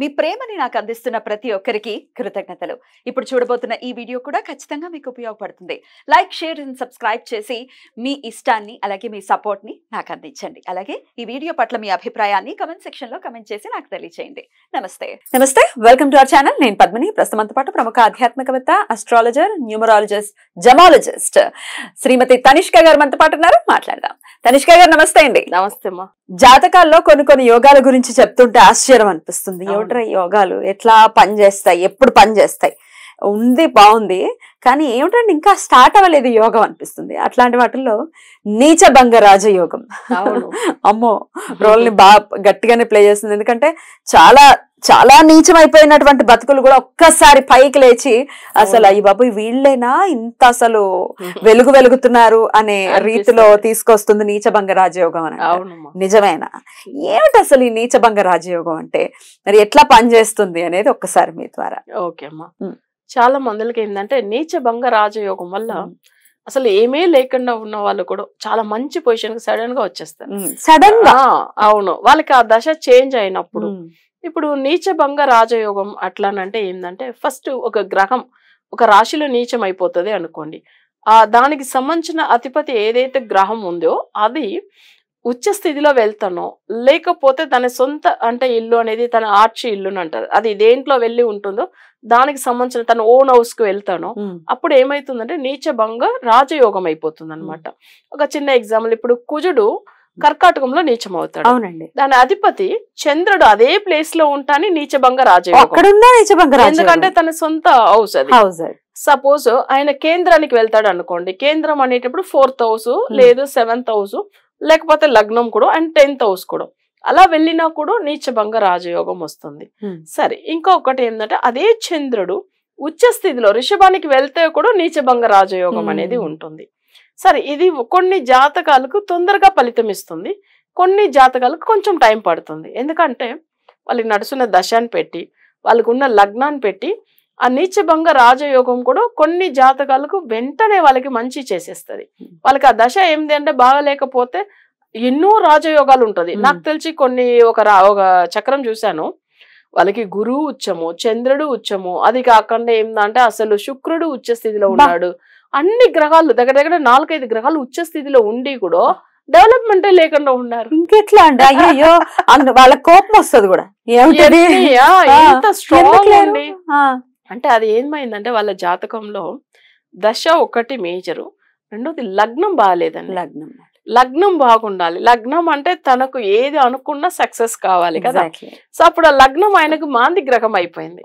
మీ ప్రేమని నాకు అందిస్తున్న ప్రతి ఒక్కరికి కృతజ్ఞతలు ఇప్పుడు చూడబోతున్న ఈ వీడియో కూడా ఖచ్చితంగా మీకు ఉపయోగపడుతుంది లైక్ షేర్ అండ్ సబ్స్క్రైబ్ చేసి మీ ఇష్టాన్ని అలాగే మీ సపోర్ట్ని నాకు అందించండి అలాగే ఈ వీడియో పట్ల మీ అభిప్రాయాన్ని కమెంట్ సెక్షన్ లో కమెంట్ చేసి నాకు తెలియజేయండి నమస్తే నమస్తే వెల్కమ్ టు అవర్ ఛానల్ నేను పద్మిని ప్రస్తుతం పాటు ప్రముఖ ఆధ్యాత్మికవేత్త astrologer numerologist gemologist Shrimati Tanishka garu మనతో పాటు ఉన్నారు మాట్లాడదాం తనిష్క గారు నమస్తే అండి నమస్తే జాతకాల్లో కొన్ని కొన్ని యోగాల గురించి చెప్తుంటే ఆశ్చర్యం అనిపిస్తుంది యోగాలు ఎట్లా పనిచేస్తాయి ఎప్పుడు పనిచేస్తాయి ఉంది బాగుంది కానీ ఏమిటంటే ఇంకా స్టార్ట్ అవ్వలేదు యోగం అనిపిస్తుంది అట్లాంటి వాటిల్లో నీచభంగ రాజయోగం అమ్మో రోల్ని బాగా గట్టిగానే ప్లే చేస్తుంది ఎందుకంటే చాలా చాలా నీచమైపోయినటువంటి బతుకులు కూడా ఒక్కసారి పైకి లేచి అసలు అయ్యి బాబు వీళ్ళైనా ఇంత అసలు వెలుగు వెలుగుతున్నారు అనే రీతిలో తీసుకొస్తుంది నీచభంగ రాజయోగం అని నిజమేనా ఏమిటి అసలు ఈ నీచభంగ రాజయోగం అంటే మరి ఎట్లా పనిచేస్తుంది అనేది ఒక్కసారి మీ ద్వారా ఓకే అమ్మా చాలా మందులకి ఏంటంటే నీచ భంగ రాజయోగం వల్ల అసలు ఏమీ లేకుండా ఉన్న వాళ్ళు కూడా చాలా మంచి పొజిషన్ సడన్ గా వచ్చేస్తారు సడన్ గా అవును వాళ్ళకి ఆ దశ చేంజ్ అయినప్పుడు ఇప్పుడు నీచభంగ రాజయోగం అట్లానంటే ఏంటంటే ఫస్ట్ ఒక గ్రహం ఒక రాశిలో నీచం అయిపోతుంది అనుకోండి ఆ దానికి సంబంధించిన అతిపతి ఏదైతే గ్రహం ఉందో అది ఉచ్చ స్థితిలో వెళ్తానో లేకపోతే తన సొంత అంటే ఇల్లు అనేది తన ఆర్చి ఇల్లుని అంటారు అది దేంట్లో వెళ్ళి ఉంటుందో దానికి సంబంధించిన తన ఓన్ హౌస్ కు వెళ్తాను అప్పుడు ఏమైతుందంటే భంగ రాజయోగం అయిపోతుంది అనమాట ఒక చిన్న ఎగ్జాంపుల్ ఇప్పుడు కుజుడు కర్కాటకంలో నీచం అవుతాడు అవునండి దాని అధిపతి చంద్రుడు అదే ప్లేస్ లో ఉంటాని నీచభంగ రాజయోగం ఎందుకంటే తన సొంత హౌస్ హౌస్ అది సపోజ్ ఆయన కేంద్రానికి వెళ్తాడు అనుకోండి కేంద్రం అనేటప్పుడు ఫోర్త్ హౌస్ లేదు సెవెంత్ హౌస్ లేకపోతే లగ్నం కూడా అండ్ టెన్త్ హౌస్ కూడా అలా వెళ్ళినా కూడా నీచభంగ రాజయోగం వస్తుంది సరే ఇంకొకటి ఏంటంటే అదే చంద్రుడు ఉచ్చ స్థితిలో రిషభానికి వెళ్తే కూడా నీచభంగ రాజయోగం అనేది ఉంటుంది సరే ఇది కొన్ని జాతకాలకు తొందరగా ఫలితం ఇస్తుంది కొన్ని జాతకాలకు కొంచెం టైం పడుతుంది ఎందుకంటే వాళ్ళకి నడుస్తున్న దశాన్ని పెట్టి వాళ్ళకున్న లగ్నాన్ని పెట్టి ఆ నీచభంగ రాజయోగం కూడా కొన్ని జాతకాలకు వెంటనే వాళ్ళకి మంచి చేసేస్తుంది వాళ్ళకి ఆ దశ ఏంది అంటే బాగలేకపోతే ఎన్నో రాజయోగాలు ఉంటుంది నాకు తెలిసి కొన్ని ఒక ఒక చక్రం చూశాను వాళ్ళకి గురువు ఉచ్చము చంద్రుడు ఉచ్చము అది కాకుండా ఏందంటే అసలు శుక్రుడు ఉచ్చ స్థితిలో ఉన్నాడు అన్ని గ్రహాలు దగ్గర దగ్గర నాలుగైదు గ్రహాలు ఉచ్చ స్థితిలో ఉండి కూడా డెవలప్మెంట్ లేకుండా ఉన్నారు ఇంకెట్లా అండి అయ్యో వాళ్ళ కోపం వస్తుంది కూడా ఎంత అంటే అది ఏమైందంటే వాళ్ళ జాతకంలో దశ ఒకటి మేజరు రెండోది లగ్నం బాగాలేదండి లగ్నం లగ్నం బాగుండాలి లగ్నం అంటే తనకు ఏది అనుకున్నా సక్సెస్ కావాలి కదా సో అప్పుడు ఆ లగ్నం ఆయనకు మాంది గ్రహం అయిపోయింది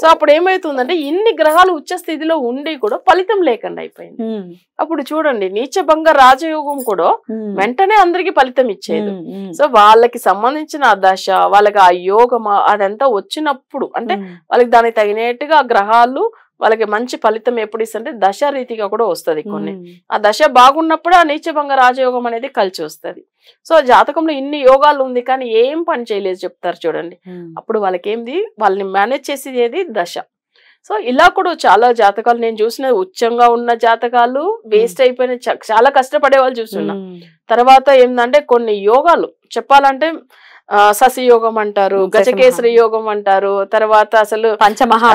సో అప్పుడు ఏమైతుందంటే ఇన్ని గ్రహాలు ఉచ్చ స్థితిలో ఉండి కూడా ఫలితం లేకుండా అయిపోయింది hmm. అప్పుడు చూడండి నీచభంగ రాజయోగం కూడా hmm. వెంటనే అందరికి ఫలితం ఇచ్చేది hmm, సో వాళ్ళకి సంబంధించిన దశ వాళ్ళకి ఆ యోగం అదంతా వచ్చినప్పుడు అంటే వాళ్ళకి దానికి తగినట్టుగా గ్రహాలు వాళ్ళకి మంచి ఫలితం ఎప్పుడు ఇస్తుంటే దశ రీతిగా కూడా వస్తుంది కొన్ని ఆ దశ బాగున్నప్పుడు ఆ నీచభంగ రాజయోగం అనేది కలిసి వస్తుంది సో జాతకంలో ఇన్ని యోగాలు ఉంది కానీ ఏం పని చేయలేదు చెప్తారు చూడండి అప్పుడు వాళ్ళకి ఏంది వాళ్ళని మేనేజ్ చేసేది ఏది దశ సో ఇలా కూడా చాలా జాతకాలు నేను చూసిన ఉచ్చంగా ఉన్న జాతకాలు వేస్ట్ అయిపోయిన చాలా కష్టపడే వాళ్ళు చూస్తున్నా తర్వాత ఏంటంటే కొన్ని యోగాలు చెప్పాలంటే ససియోగం అంటారు గజకేసరి యోగం అంటారు తర్వాత అసలు పంచమహా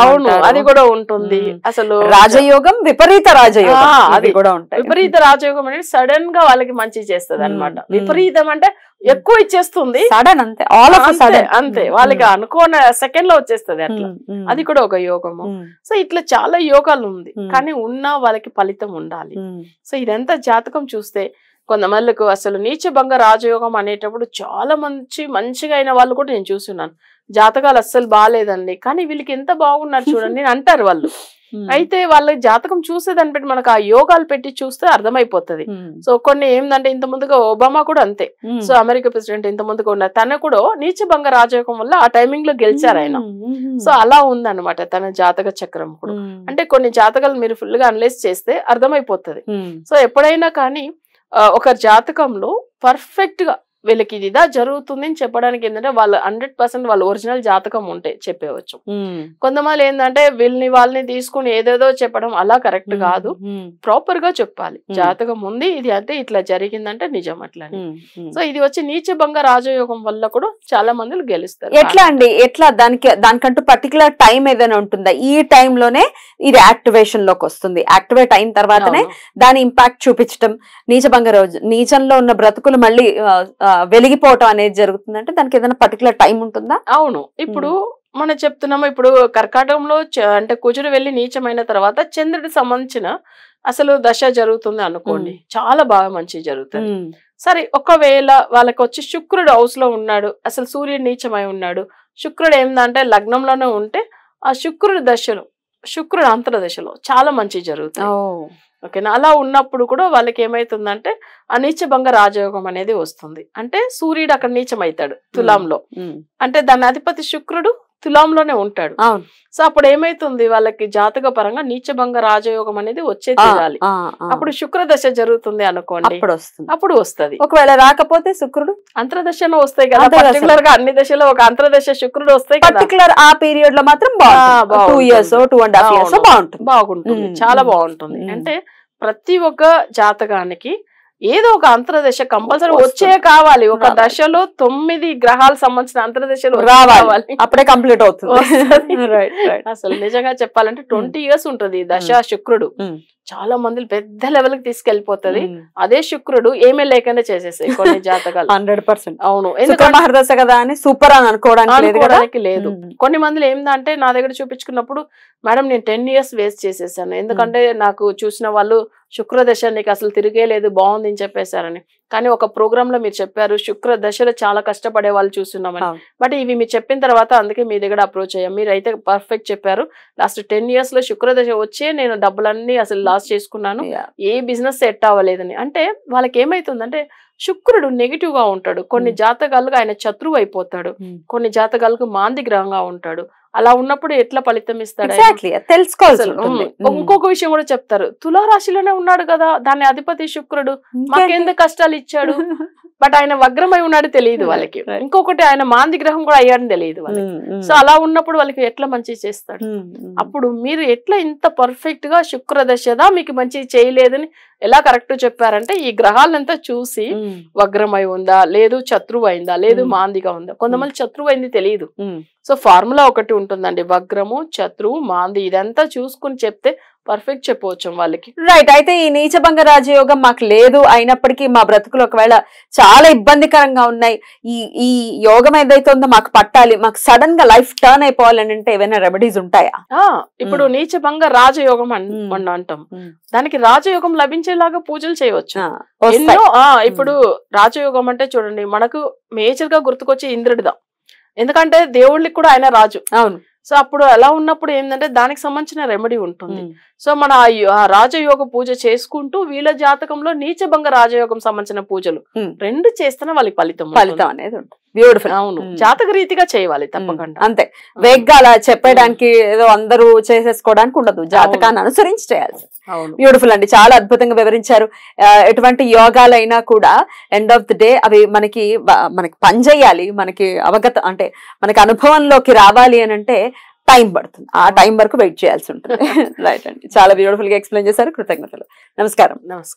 అవును అది కూడా ఉంటుంది అసలు రాజయోగం విపరీత రాజయోగం అది కూడా ఉంటాయి విపరీత రాజయోగం అనేది సడన్ గా వాళ్ళకి మంచి చేస్తుంది అనమాట విపరీతం అంటే ఎక్కువ ఇచ్చేస్తుంది సడన్ అంతే ఆల్ ఆఫ్ సడన్ అంతే వాళ్ళకి అనుకోని సెకండ్ లో వచ్చేస్తుంది అట్లా అది కూడా ఒక యోగము సో ఇట్లా చాలా యోగాలు ఉంది కానీ ఉన్నా వాళ్ళకి ఫలితం ఉండాలి సో ఇదంతా జాతకం చూస్తే కొంతమందికి అసలు నీచభంగ రాజయోగం అనేటప్పుడు చాలా మంచి మంచిగా అయిన వాళ్ళు కూడా నేను చూస్తున్నాను జాతకాలు అస్సలు బాగాలేదండి కానీ వీళ్ళకి ఎంత బాగున్నారు చూడండి అంటారు వాళ్ళు అయితే వాళ్ళ జాతకం చూసేదాన్ని పెట్టి మనకు ఆ యోగాలు పెట్టి చూస్తే అర్థమైపోతుంది సో కొన్ని ఏంటంటే ఇంత ముందుగా ఒబామా కూడా అంతే సో అమెరికా ప్రెసిడెంట్ ఇంత ముందుగా ఉన్నారు తన కూడా నీచభంగ రాజయోగం వల్ల ఆ టైమింగ్ లో గెలిచారు ఆయన సో అలా ఉందన్నమాట తన జాతక చక్రం కూడా అంటే కొన్ని జాతకాలు మీరు ఫుల్ గా అనలైజ్ చేస్తే అర్థమైపోతుంది సో ఎప్పుడైనా కానీ ఒక జాతకంలో పర్ఫెక్ట్గా వీళ్ళకి ఇది ఇదా అని చెప్పడానికి ఏంటంటే వాళ్ళు హండ్రెడ్ పర్సెంట్ వాళ్ళ ఒరిజినల్ జాతకం ఉంటే చెప్పేవచ్చు కొంతమంది ఏంటంటే వీళ్ళని వాళ్ళని తీసుకుని ఏదేదో చెప్పడం అలా కరెక్ట్ కాదు ప్రాపర్ గా చెప్పాలి జాతకం ఉంది ఇది అంటే ఇట్లా జరిగిందంటే నిజం అట్లా సో ఇది వచ్చి నీచభంగ రాజయోగం వల్ల కూడా చాలా మంది గెలుస్తారు ఎట్లా అండి ఎట్లా దానికి దానికంటూ పర్టికులర్ టైం ఏదైనా ఉంటుందా ఈ టైంలోనే ఇది యాక్టివేషన్ లోకి వస్తుంది యాక్టివేట్ అయిన తర్వాతనే దాని ఇంపాక్ట్ చూపించడం నీచభంగ రోజు నీచంలో ఉన్న బ్రతుకులు మళ్ళీ వెలిగిపోవటం అనేది జరుగుతుందంటే దానికి ఏదైనా పర్టికులర్ టైం ఉంటుందా అవును ఇప్పుడు మనం చెప్తున్నాము ఇప్పుడు కర్కాటకంలో అంటే కుజుడు వెళ్ళి నీచమైన తర్వాత చంద్రుడికి సంబంధించిన అసలు దశ జరుగుతుంది అనుకోండి చాలా బాగా మంచి జరుగుతుంది సరే ఒకవేళ వాళ్ళకి వచ్చి శుక్రుడు హౌస్ లో ఉన్నాడు అసలు సూర్యుడు నీచమై ఉన్నాడు శుక్రుడు ఏంటంటే లగ్నంలోనే ఉంటే ఆ శుక్రుడి దశలో శుక్రుడు అంతర దశలో చాలా మంచి జరుగుతుంది ఓకేనా అలా ఉన్నప్పుడు కూడా వాళ్ళకి ఏమైతుందంటే అనిచ్చభంగ రాజయోగం అనేది వస్తుంది అంటే సూర్యుడు అక్కడ నీచమవుతాడు తులంలో అంటే దాని అధిపతి శుక్రుడు తులాంలోనే ఉంటాడు సో అప్పుడు ఏమైతుంది వాళ్ళకి జాతక పరంగా నీచభంగ రాజయోగం అనేది వచ్చే తీరాలి అప్పుడు శుక్రదశ జరుగుతుంది అనుకోండి అప్పుడు వస్తుంది ఒకవేళ రాకపోతే శుక్రుడు అంతర్దశలో వస్తాయి కదా పర్టికులర్ గా అన్ని దశలో ఒక అంతర్దశ శుక్రుడు వస్తాయి పర్టికులర్ ఆ పీరియడ్ లో మాత్రం టూ ఇయర్స్ ఇయర్స్ బాగుంటుంది బాగుంటుంది చాలా బాగుంటుంది అంటే ప్రతి ఒక్క జాతకానికి ఏదో ఒక అంతర్దశ కంపల్సరీ వచ్చే కావాలి ఒక దశలో తొమ్మిది గ్రహాలు సంబంధించిన అంతర్దశలు రావాలి అప్పుడే కంప్లీట్ అవుతుంది అసలు నిజంగా చెప్పాలంటే hmm. ట్వంటీ ఇయర్స్ ఉంటుంది hmm. దశ శుక్రుడు hmm. చాలా మంది పెద్ద లెవెల్ కి తీసుకెళ్లిపోతుంది అదే శుక్రుడు ఏమీ లేకుండా చేసేసాయి కొన్ని జాతకాలు హండ్రెడ్ పర్సెంట్ అవును ఎందుకంటే కదా అని సూపర్ అని అనుకోవడానికి లేదు కొన్ని మందిలో ఏందంటే నా దగ్గర చూపించుకున్నప్పుడు మేడం నేను టెన్ ఇయర్స్ వేస్ట్ చేసేసాను ఎందుకంటే నాకు చూసిన వాళ్ళు శుక్రదశ నీకు అసలు తిరిగే లేదు బాగుంది అని చెప్పేశారని కానీ ఒక ప్రోగ్రామ్ లో మీరు చెప్పారు శుక్ర దశలో చాలా కష్టపడే వాళ్ళు చూస్తున్నామని బట్ ఇవి మీరు చెప్పిన తర్వాత అందుకే మీ దగ్గర అప్రోచ్ అయ్యాం మీరు అయితే పర్ఫెక్ట్ చెప్పారు లాస్ట్ టెన్ ఇయర్స్ లో శుక్రదశ వచ్చే నేను డబ్బులన్నీ అసలు లాస్ చేసుకున్నాను ఏ బిజినెస్ సెట్ అవ్వలేదని అంటే వాళ్ళకి ఏమైతుందంటే శుక్రుడు నెగిటివ్ గా ఉంటాడు కొన్ని hmm. జాతకాలుగా ఆయన శత్రువు అయిపోతాడు hmm. కొన్ని జాతకాలకు మాంది గ్రహంగా ఉంటాడు అలా ఉన్నప్పుడు ఎట్లా ఫలితం ఇస్తాడు తెలుసుకోవాలి ఇంకొక విషయం కూడా చెప్తారు తులారాశిలోనే ఉన్నాడు కదా దాని అధిపతి శుక్రుడు మాకెందుకు కష్టాలు ఇచ్చాడు బట్ ఆయన వగ్రమై ఉన్నాడు తెలియదు వాళ్ళకి ఇంకొకటి ఆయన మాంది గ్రహం కూడా అయ్యాడని తెలియదు వాళ్ళకి సో అలా ఉన్నప్పుడు వాళ్ళకి ఎట్లా మంచి చేస్తాడు అప్పుడు మీరు ఎట్లా ఇంత పర్ఫెక్ట్ గా శుక్రదశదా మీకు మంచి చేయలేదని ఎలా కరెక్ట్ చెప్పారంటే ఈ గ్రహాలంతా చూసి వగ్రమై ఉందా లేదు శత్రువు అయిందా లేదు మాందిగా ఉందా కొంతమంది శత్రువు అయింది తెలియదు సో ఫార్ములా ఒకటి ఉంటుందండి వగ్రము చతురు మాంది ఇదంతా చూసుకుని చెప్తే పర్ఫెక్ట్ చెప్పవచ్చు వాళ్ళకి రైట్ అయితే ఈ నీచభంగ రాజయోగం మాకు లేదు అయినప్పటికీ మా బ్రతుకులు ఒకవేళ చాలా ఇబ్బందికరంగా ఉన్నాయి ఈ ఈ యోగం ఏదైతే ఉందో మాకు పట్టాలి మాకు సడన్ గా లైఫ్ టర్న్ అయిపోవాలని అంటే ఏమైనా రెమెడీస్ ఉంటాయా ఇప్పుడు నీచభంగ రాజయోగం అంటాం దానికి రాజయోగం లభించేలాగా పూజలు చేయవచ్చు ఇప్పుడు రాజయోగం అంటే చూడండి మనకు మేజర్ గా గుర్తుకొచ్చే ఇంద్రుడిదా ఎందుకంటే దేవుళ్ళకి కూడా ఆయన రాజు అవును సో అప్పుడు అలా ఉన్నప్పుడు ఏంటంటే దానికి సంబంధించిన రెమెడీ ఉంటుంది సో మన ఆ రాజయోగ పూజ చేసుకుంటూ వీళ్ళ జాతకంలో నీచభంగ రాజయోగం సంబంధించిన పూజలు రెండు చేస్తేనే వాళ్ళకి ఫలితం ఫలితం అనేది ఉంటుంది బ్యూటిఫుల్ అవును జాతక రీతిగా చేయాలి తప్పకుండా అంతే వేగ్గా అలా చెప్పడానికి ఏదో అందరూ చేసేసుకోవడానికి ఉండదు జాతకాన్ని అనుసరించి చేయాలి బ్యూటిఫుల్ అండి చాలా అద్భుతంగా వివరించారు ఎటువంటి యోగాలైనా కూడా ఎండ్ ఆఫ్ ది డే అవి మనకి మనకి పనిచేయాలి మనకి అవగత అంటే మనకి అనుభవంలోకి రావాలి అని అంటే టైం పడుతుంది ఆ టైం వరకు వెయిట్ చేయాల్సి ఉంటుంది రైట్ అండి చాలా బ్యూటిఫుల్ గా ఎక్స్ప్లెయిన్ చేశారు కృతజ్ఞతలు నమస్కారం నమస్కారం